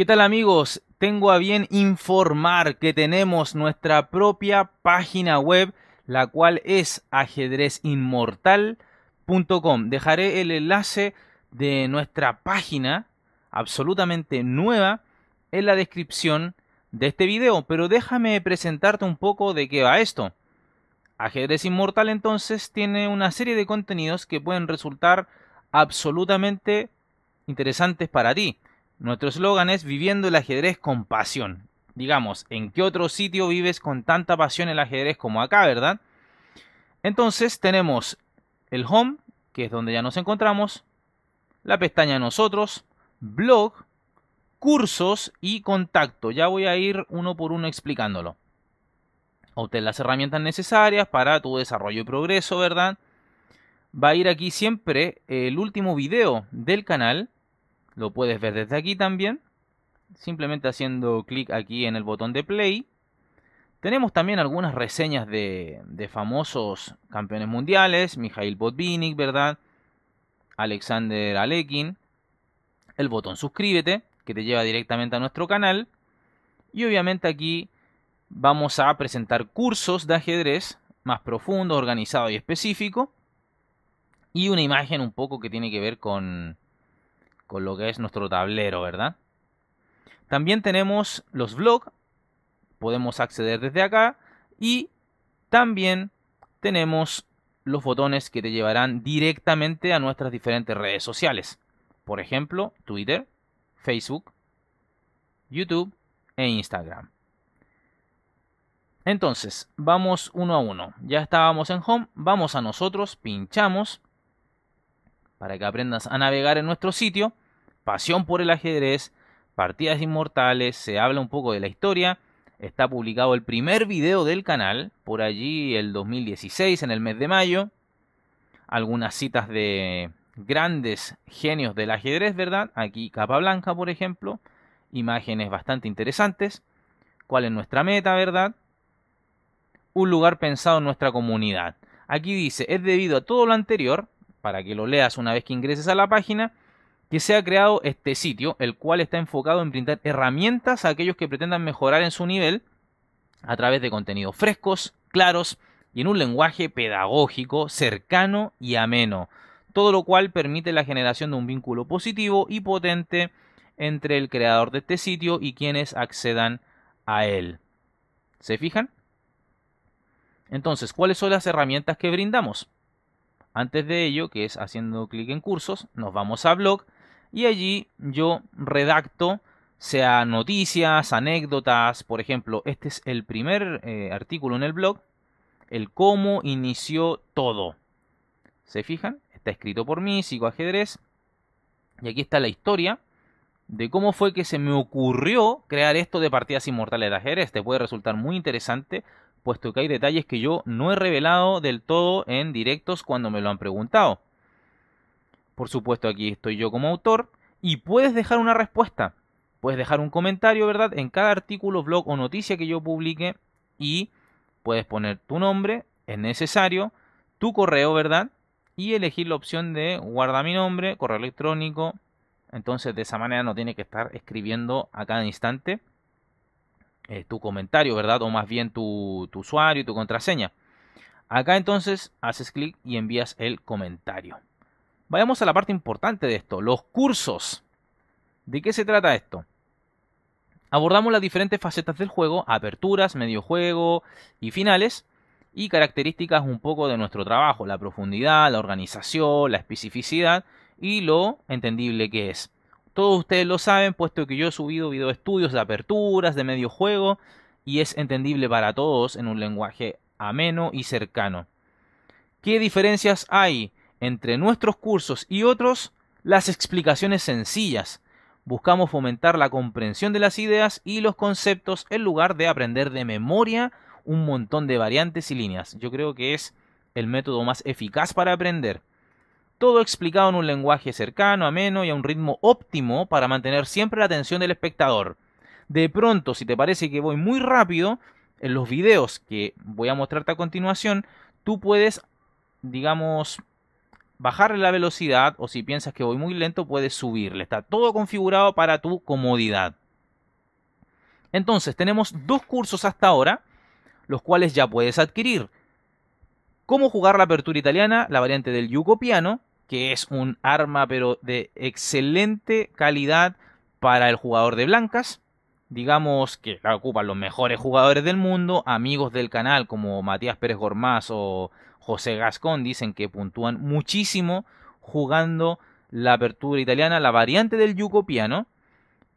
¿Qué tal amigos? Tengo a bien informar que tenemos nuestra propia página web, la cual es ajedrezinmortal.com. Dejaré el enlace de nuestra página absolutamente nueva en la descripción de este video, pero déjame presentarte un poco de qué va esto. Ajedrez Inmortal entonces tiene una serie de contenidos que pueden resultar absolutamente interesantes para ti. Nuestro eslogan es Viviendo el ajedrez con pasión. Digamos, ¿en qué otro sitio vives con tanta pasión el ajedrez como acá, verdad? Entonces tenemos el home, que es donde ya nos encontramos, la pestaña nosotros, blog, cursos y contacto. Ya voy a ir uno por uno explicándolo. Obtén las herramientas necesarias para tu desarrollo y progreso, ¿verdad? Va a ir aquí siempre el último video del canal lo puedes ver desde aquí también, simplemente haciendo clic aquí en el botón de play. Tenemos también algunas reseñas de, de famosos campeones mundiales, Mijail Botvinnik, ¿verdad? Alexander Alekin. El botón suscríbete, que te lleva directamente a nuestro canal. Y obviamente aquí vamos a presentar cursos de ajedrez más profundo, organizado y específico. Y una imagen un poco que tiene que ver con, con lo que es nuestro tablero, ¿verdad? También tenemos los blogs, podemos acceder desde acá y también tenemos los botones que te llevarán directamente a nuestras diferentes redes sociales. Por ejemplo, Twitter, Facebook, YouTube e Instagram. Entonces, vamos uno a uno. Ya estábamos en Home, vamos a nosotros, pinchamos para que aprendas a navegar en nuestro sitio pasión por el ajedrez, partidas inmortales, se habla un poco de la historia. Está publicado el primer video del canal, por allí el 2016, en el mes de mayo. Algunas citas de grandes genios del ajedrez, ¿verdad? Aquí capa blanca, por ejemplo. Imágenes bastante interesantes. ¿Cuál es nuestra meta, verdad? Un lugar pensado en nuestra comunidad. Aquí dice, es debido a todo lo anterior, para que lo leas una vez que ingreses a la página, que se ha creado este sitio, el cual está enfocado en brindar herramientas a aquellos que pretendan mejorar en su nivel a través de contenidos frescos, claros y en un lenguaje pedagógico, cercano y ameno, todo lo cual permite la generación de un vínculo positivo y potente entre el creador de este sitio y quienes accedan a él. ¿Se fijan? Entonces, ¿cuáles son las herramientas que brindamos? Antes de ello, que es haciendo clic en cursos, nos vamos a blog y allí yo redacto sea noticias, anécdotas, por ejemplo, este es el primer eh, artículo en el blog, el cómo inició todo. ¿Se fijan? Está escrito por mí, sigo ajedrez, y aquí está la historia de cómo fue que se me ocurrió crear esto de partidas inmortales de ajedrez. Te puede resultar muy interesante, puesto que hay detalles que yo no he revelado del todo en directos cuando me lo han preguntado. Por supuesto, aquí estoy yo como autor y puedes dejar una respuesta. Puedes dejar un comentario, ¿verdad? En cada artículo, blog o noticia que yo publique y puedes poner tu nombre, es necesario, tu correo, ¿verdad? Y elegir la opción de guarda mi nombre, correo electrónico. Entonces de esa manera no tiene que estar escribiendo a cada instante eh, tu comentario, ¿verdad? O más bien tu, tu usuario y tu contraseña. Acá entonces haces clic y envías el comentario. Vayamos a la parte importante de esto, los cursos. ¿De qué se trata esto? Abordamos las diferentes facetas del juego, aperturas, medio juego y finales, y características un poco de nuestro trabajo, la profundidad, la organización, la especificidad y lo entendible que es. Todos ustedes lo saben, puesto que yo he subido videoestudios estudios de aperturas, de medio juego, y es entendible para todos en un lenguaje ameno y cercano. ¿Qué diferencias hay? entre nuestros cursos y otros las explicaciones sencillas. Buscamos fomentar la comprensión de las ideas y los conceptos en lugar de aprender de memoria un montón de variantes y líneas. Yo creo que es el método más eficaz para aprender. Todo explicado en un lenguaje cercano, ameno y a un ritmo óptimo para mantener siempre la atención del espectador. De pronto, si te parece que voy muy rápido, en los videos que voy a mostrarte a continuación, tú puedes, digamos, bajarle la velocidad o si piensas que voy muy lento puedes subirle. Está todo configurado para tu comodidad. Entonces tenemos dos cursos hasta ahora, los cuales ya puedes adquirir. Cómo jugar la apertura italiana, la variante del yugo que es un arma pero de excelente calidad para el jugador de blancas. Digamos que la ocupan los mejores jugadores del mundo, amigos del canal como Matías Pérez Gormaz o José Gascón dicen que puntúan muchísimo jugando la apertura italiana, la variante del yucopiano.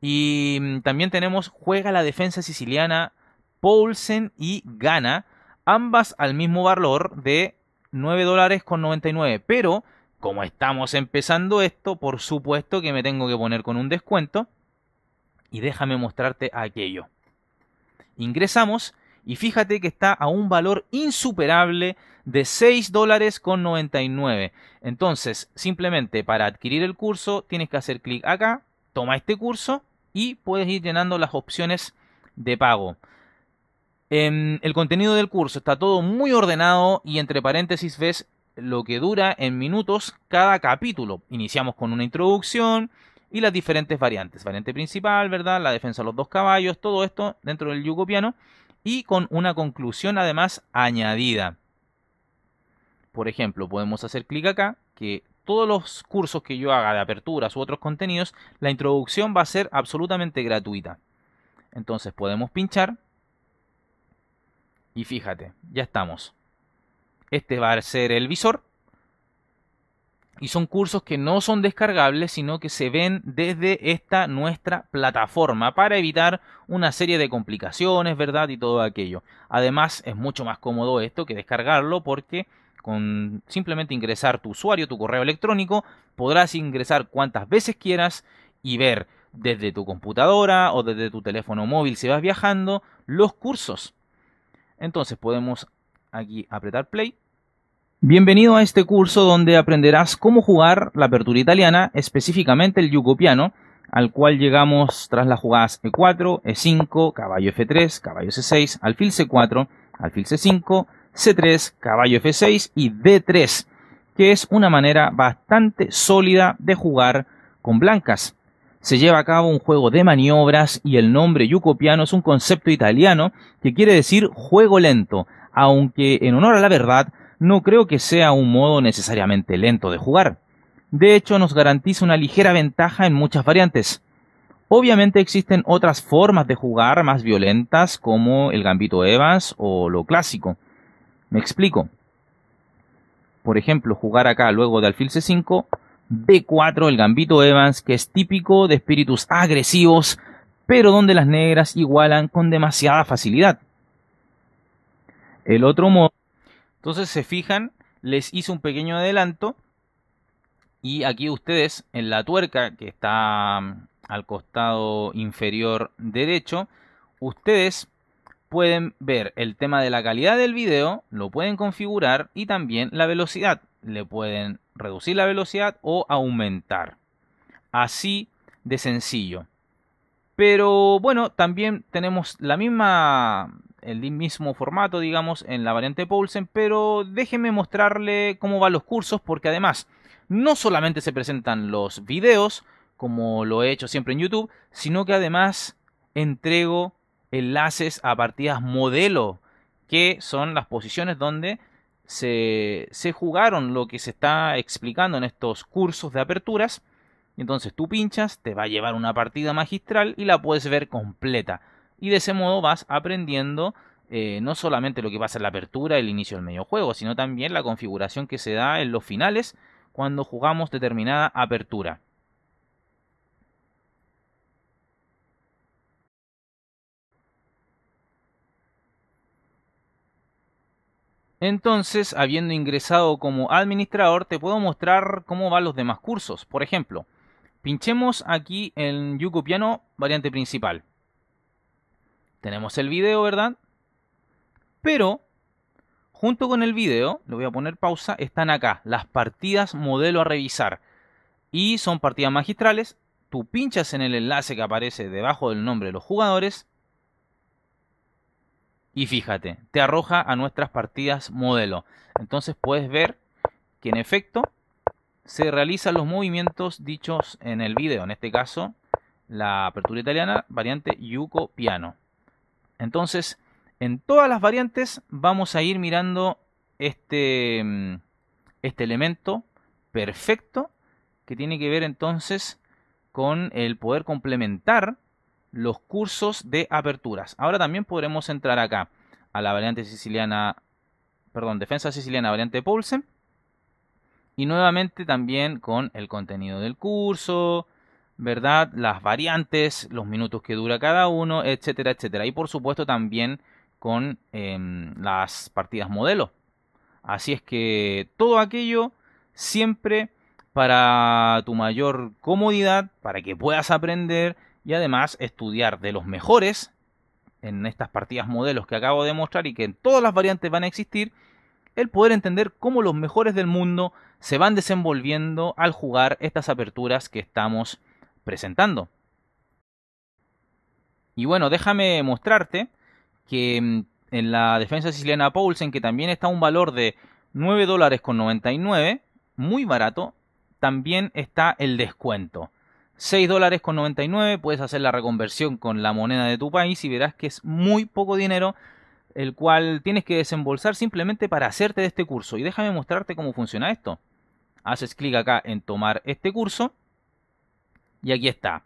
Y mm, también tenemos juega la defensa siciliana Paulsen y Gana, ambas al mismo valor de $9.99. dólares con 99. Pero como estamos empezando esto, por supuesto que me tengo que poner con un descuento. Y déjame mostrarte aquello. Ingresamos y fíjate que está a un valor insuperable de 6 dólares con 99. Entonces, simplemente para adquirir el curso tienes que hacer clic acá, toma este curso y puedes ir llenando las opciones de pago. Em, el contenido del curso está todo muy ordenado y entre paréntesis ves lo que dura en minutos cada capítulo. Iniciamos con una introducción y las diferentes variantes. Variante principal, ¿verdad? La defensa de los dos caballos, todo esto dentro del yugo piano y con una conclusión además añadida. Por ejemplo, podemos hacer clic acá que todos los cursos que yo haga de aperturas u otros contenidos, la introducción va a ser absolutamente gratuita. Entonces podemos pinchar y fíjate, ya estamos. Este va a ser el visor y son cursos que no son descargables, sino que se ven desde esta nuestra plataforma para evitar una serie de complicaciones, ¿verdad? Y todo aquello. Además, es mucho más cómodo esto que descargarlo porque con simplemente ingresar tu usuario, tu correo electrónico, podrás ingresar cuantas veces quieras y ver desde tu computadora o desde tu teléfono móvil si vas viajando los cursos. Entonces podemos aquí apretar play Bienvenido a este curso donde aprenderás cómo jugar la apertura italiana, específicamente el yucopiano, piano, al cual llegamos tras las jugadas E4, E5, caballo F3, caballo C6, alfil C4, alfil C5, C3, caballo F6 y D3, que es una manera bastante sólida de jugar con blancas. Se lleva a cabo un juego de maniobras y el nombre yucopiano es un concepto italiano que quiere decir juego lento, aunque en honor a la verdad no creo que sea un modo necesariamente lento de jugar. De hecho, nos garantiza una ligera ventaja en muchas variantes. Obviamente existen otras formas de jugar más violentas como el gambito Evans o lo clásico. Me explico. Por ejemplo, jugar acá luego de alfil C5, B4 el gambito Evans que es típico de espíritus agresivos, pero donde las negras igualan con demasiada facilidad. El otro modo entonces se fijan, les hice un pequeño adelanto. Y aquí ustedes en la tuerca que está mm, al costado inferior derecho, ustedes pueden ver el tema de la calidad del video, lo pueden configurar y también la velocidad. Le pueden reducir la velocidad o aumentar. Así de sencillo. Pero bueno, también tenemos la misma el mismo formato, digamos, en la variante Paulsen, pero déjenme mostrarle cómo van los cursos, porque además no solamente se presentan los videos, como lo he hecho siempre en YouTube, sino que además entrego enlaces a partidas modelo, que son las posiciones donde se, se jugaron lo que se está explicando en estos cursos de aperturas. Entonces tú pinchas, te va a llevar una partida magistral y la puedes ver completa y de ese modo vas aprendiendo eh, no solamente lo que pasa en la apertura, el inicio del medio juego, sino también la configuración que se da en los finales cuando jugamos determinada apertura. Entonces, habiendo ingresado como administrador, te puedo mostrar cómo van los demás cursos. Por ejemplo, pinchemos aquí en Yuko Piano, variante principal. Tenemos el video, ¿verdad? Pero, junto con el video, le voy a poner pausa, están acá las partidas modelo a revisar. Y son partidas magistrales. Tú pinchas en el enlace que aparece debajo del nombre de los jugadores. Y fíjate, te arroja a nuestras partidas modelo. Entonces puedes ver que en efecto se realizan los movimientos dichos en el video. En este caso, la apertura italiana, variante Yuko Piano. Entonces, en todas las variantes vamos a ir mirando este, mm, este, elemento perfecto que tiene que ver entonces con el poder complementar los cursos de aperturas. Ahora también podremos entrar acá a la variante siciliana, perdón, defensa siciliana, variante Pulse Y nuevamente también con el contenido del curso, ¿verdad? Las variantes, los minutos que dura cada uno, etcétera, etcétera. Y por supuesto también con em, las partidas modelo. Así es que todo aquello siempre para tu mayor comodidad, para que puedas aprender y además estudiar de los mejores en estas partidas modelos que acabo de mostrar y que en todas las variantes van a existir, el poder entender cómo los mejores del mundo se van desenvolviendo al jugar estas aperturas que estamos presentando. Y bueno, déjame mostrarte que mm, en la defensa siciliana Paulsen, que también está un valor de 9 dólares con 99, muy barato, también está el descuento. 6 dólares con 99, puedes hacer la reconversión con la moneda de tu país y verás que es muy poco dinero el cual tienes que desembolsar simplemente para hacerte de este curso. Y déjame mostrarte cómo funciona esto. Haces clic acá en tomar este curso y aquí está.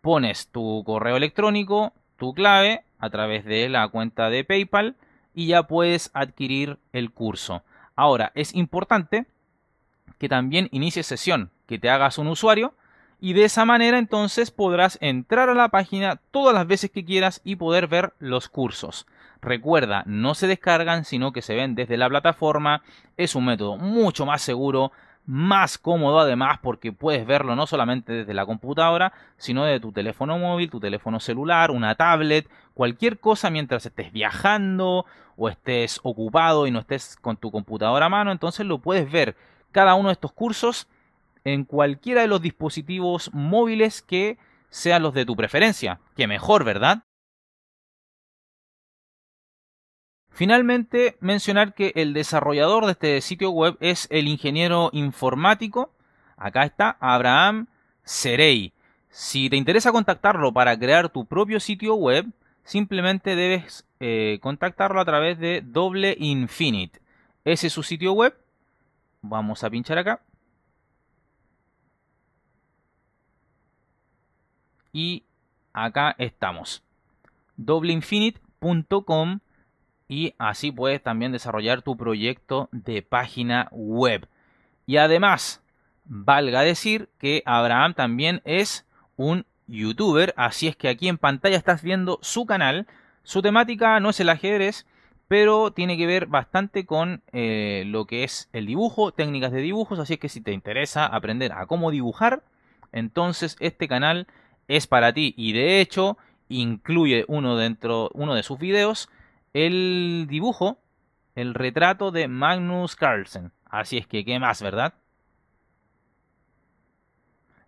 Pones tu correo electrónico, tu clave, a través de la cuenta de PayPal y ya puedes adquirir el curso. Ahora, es importante que también inicies sesión, que te hagas un usuario y de esa manera entonces podrás entrar a la página todas las veces que quieras y poder ver los cursos. Recuerda, no se descargan, sino que se ven desde la plataforma. Es un método mucho más seguro, más cómodo además porque puedes verlo no solamente desde la computadora, sino de tu teléfono móvil, tu teléfono celular, una tablet, cualquier cosa mientras estés viajando o estés ocupado y no estés con tu computadora a mano, entonces lo puedes ver cada uno de estos cursos en cualquiera de los dispositivos móviles que sean los de tu preferencia, que mejor, ¿verdad? Finalmente, mencionar que el desarrollador de este sitio web es el ingeniero informático, acá está, Abraham Serey. Si te interesa contactarlo para crear tu propio sitio web, simplemente debes eh, contactarlo a través de Doble Infinite. Ese es su sitio web. Vamos a pinchar acá. Y acá estamos. Dobleinfinite.com y así puedes también desarrollar tu proyecto de página web. Y además, valga decir que Abraham también es un youtuber, así es que aquí en pantalla estás viendo su canal. Su temática no es el ajedrez, pero tiene que ver bastante con eh, lo que es el dibujo, técnicas de dibujos, así es que si te interesa aprender a cómo dibujar, entonces este canal es para ti y de hecho incluye uno dentro uno de sus videos el dibujo, el retrato de Magnus Carlsen. Así es que, ¿qué más, verdad?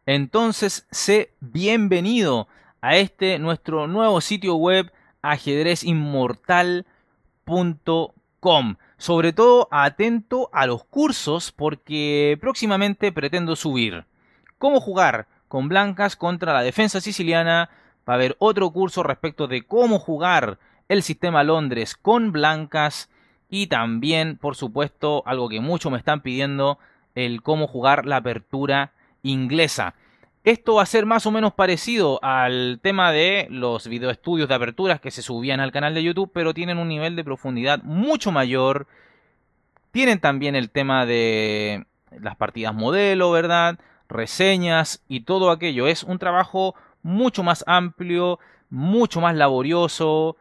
Entonces, sé bienvenido a este nuestro nuevo sitio web ajedrezinmortal.com. Sobre todo atento a los cursos porque próximamente pretendo subir cómo jugar con blancas contra la defensa siciliana. Va a haber otro curso respecto de cómo jugar el sistema Londres con blancas y también, por supuesto, algo que mucho me están pidiendo, el cómo jugar la apertura inglesa. Esto va a ser más o menos parecido al tema de los videoestudios de aperturas que se subían al canal de YouTube, pero tienen un nivel de profundidad mucho mayor. Tienen también el tema de las partidas modelo, ¿verdad? Reseñas y todo aquello. Es un trabajo mucho más amplio, mucho más laborioso,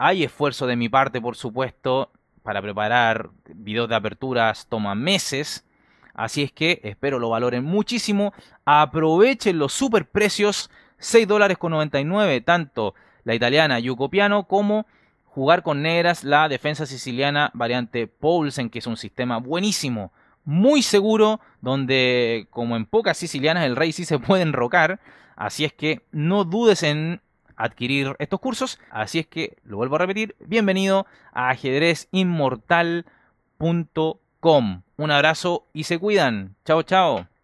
hay esfuerzo de mi parte, por supuesto, para preparar videos de aperturas toma meses. Así es que espero lo valoren muchísimo. Aprovechen los super precios. 6 dólares con 99. Tanto la italiana Yucopiano como jugar con negras la defensa siciliana variante Paulsen, que es un sistema buenísimo. Muy seguro, donde como en pocas sicilianas el rey sí se puede enrocar. Así es que no dudes en adquirir estos cursos. Así es que, lo vuelvo a repetir, bienvenido a ajedrezinmortal.com. Un abrazo y se cuidan. Chao, chao.